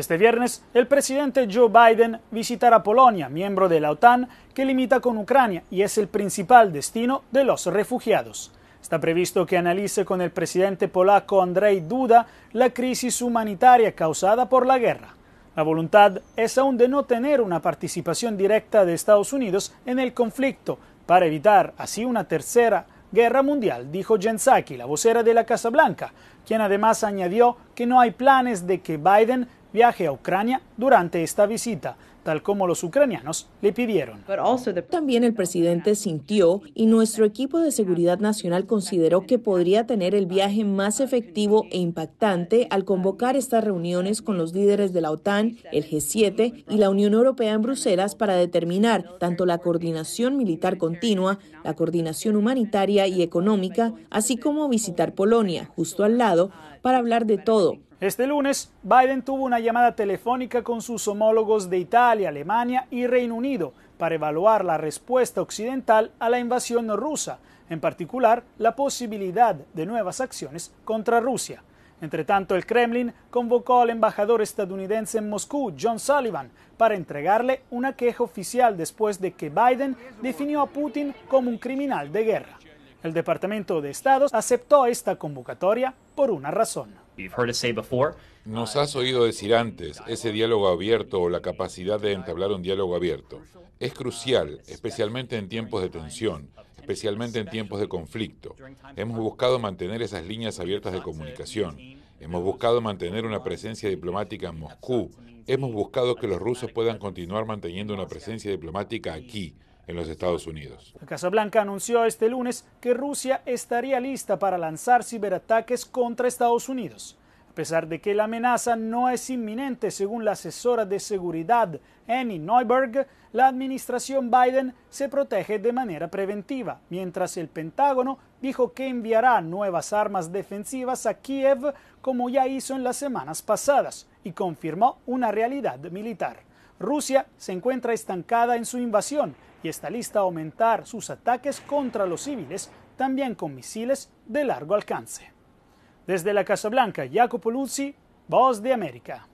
Este viernes, el presidente Joe Biden visitará Polonia, miembro de la OTAN, que limita con Ucrania y es el principal destino de los refugiados. Está previsto que analice con el presidente polaco Andrzej Duda la crisis humanitaria causada por la guerra. La voluntad es aún de no tener una participación directa de Estados Unidos en el conflicto, para evitar así una tercera guerra mundial, dijo Jen la vocera de la Casa Blanca, quien además añadió que no hay planes de que Biden viaje a Ucrania durante esta visita, tal como los ucranianos le pidieron. También el presidente sintió y nuestro equipo de seguridad nacional consideró que podría tener el viaje más efectivo e impactante al convocar estas reuniones con los líderes de la OTAN, el G7 y la Unión Europea en Bruselas para determinar tanto la coordinación militar continua, la coordinación humanitaria y económica, así como visitar Polonia, justo al lado, para hablar de todo este lunes, Biden tuvo una llamada telefónica con sus homólogos de Italia, Alemania y Reino Unido para evaluar la respuesta occidental a la invasión rusa, en particular la posibilidad de nuevas acciones contra Rusia. Entre tanto, el Kremlin convocó al embajador estadounidense en Moscú, John Sullivan, para entregarle una queja oficial después de que Biden definió a Putin como un criminal de guerra. El Departamento de Estados aceptó esta convocatoria por una razón. Nos has oído decir antes, ese diálogo abierto o la capacidad de entablar un diálogo abierto es crucial, especialmente en tiempos de tensión, especialmente en tiempos de conflicto. Hemos buscado mantener esas líneas abiertas de comunicación. Hemos buscado mantener una presencia diplomática en Moscú. Hemos buscado que los rusos puedan continuar manteniendo una presencia diplomática aquí en los Estados Unidos. La Casa Blanca anunció este lunes que Rusia estaría lista para lanzar ciberataques contra Estados Unidos, a pesar de que la amenaza no es inminente, según la asesora de seguridad Annie Neuberg, la administración Biden se protege de manera preventiva, mientras el Pentágono dijo que enviará nuevas armas defensivas a Kiev como ya hizo en las semanas pasadas y confirmó una realidad militar. Rusia se encuentra estancada en su invasión y está lista a aumentar sus ataques contra los civiles, también con misiles de largo alcance. Desde la Casa Blanca, Jacopo Luzzi, Voz de América.